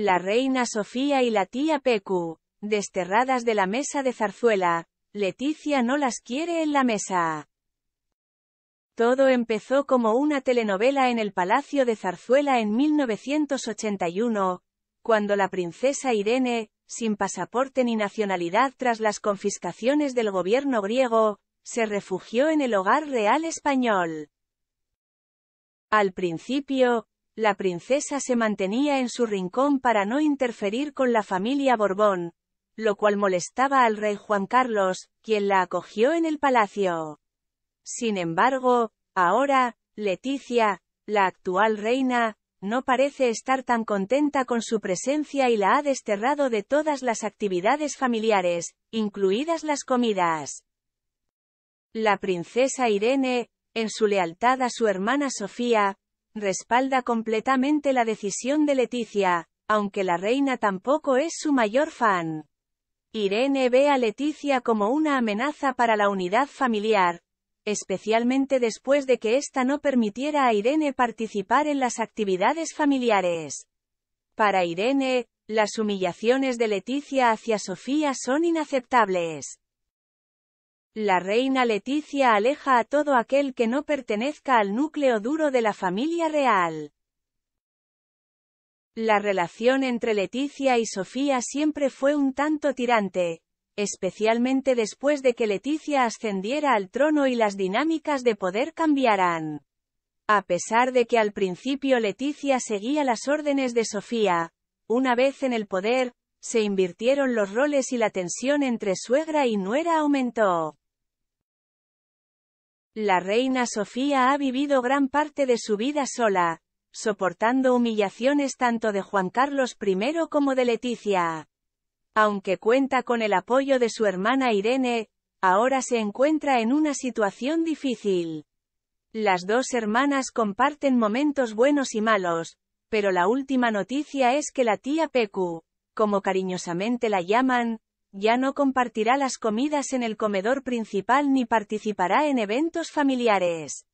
La reina Sofía y la tía Pecu, desterradas de la mesa de zarzuela, Leticia no las quiere en la mesa. Todo empezó como una telenovela en el Palacio de Zarzuela en 1981, cuando la princesa Irene, sin pasaporte ni nacionalidad tras las confiscaciones del gobierno griego, se refugió en el hogar real español. Al principio, la princesa se mantenía en su rincón para no interferir con la familia Borbón, lo cual molestaba al rey Juan Carlos, quien la acogió en el palacio. Sin embargo, ahora, Leticia, la actual reina, no parece estar tan contenta con su presencia y la ha desterrado de todas las actividades familiares, incluidas las comidas. La princesa Irene, en su lealtad a su hermana Sofía, respalda completamente la decisión de Leticia, aunque la reina tampoco es su mayor fan. Irene ve a Leticia como una amenaza para la unidad familiar, especialmente después de que ésta no permitiera a Irene participar en las actividades familiares. Para Irene, las humillaciones de Leticia hacia Sofía son inaceptables. La reina Leticia aleja a todo aquel que no pertenezca al núcleo duro de la familia real. La relación entre Leticia y Sofía siempre fue un tanto tirante, especialmente después de que Leticia ascendiera al trono y las dinámicas de poder cambiaran. A pesar de que al principio Leticia seguía las órdenes de Sofía, una vez en el poder, se invirtieron los roles y la tensión entre suegra y nuera aumentó. La reina Sofía ha vivido gran parte de su vida sola, soportando humillaciones tanto de Juan Carlos I como de Leticia. Aunque cuenta con el apoyo de su hermana Irene, ahora se encuentra en una situación difícil. Las dos hermanas comparten momentos buenos y malos, pero la última noticia es que la tía Pecu, como cariñosamente la llaman, ya no compartirá las comidas en el comedor principal ni participará en eventos familiares.